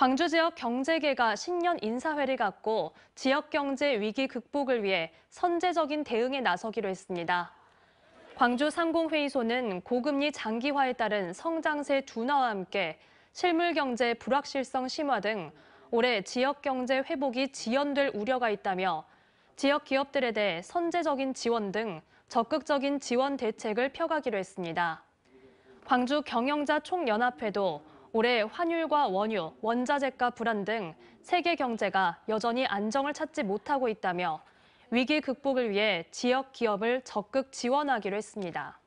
광주 지역 경제계가 신년 인사회를 갖고 지역 경제 위기 극복을 위해 선제적인 대응에 나서기로 했습니다. 광주 상공회의소는 고금리 장기화에 따른 성장세 둔화와 함께 실물 경제 불확실성 심화 등 올해 지역 경제 회복이 지연될 우려가 있다며 지역 기업들에 대해 선제적인 지원 등 적극적인 지원 대책을 펴가기로 했습니다. 광주 경영자 총연합회도 올해 환율과 원유, 원자재가 불안 등 세계 경제가 여전히 안정을 찾지 못하고 있다며 위기 극복을 위해 지역 기업을 적극 지원하기로 했습니다.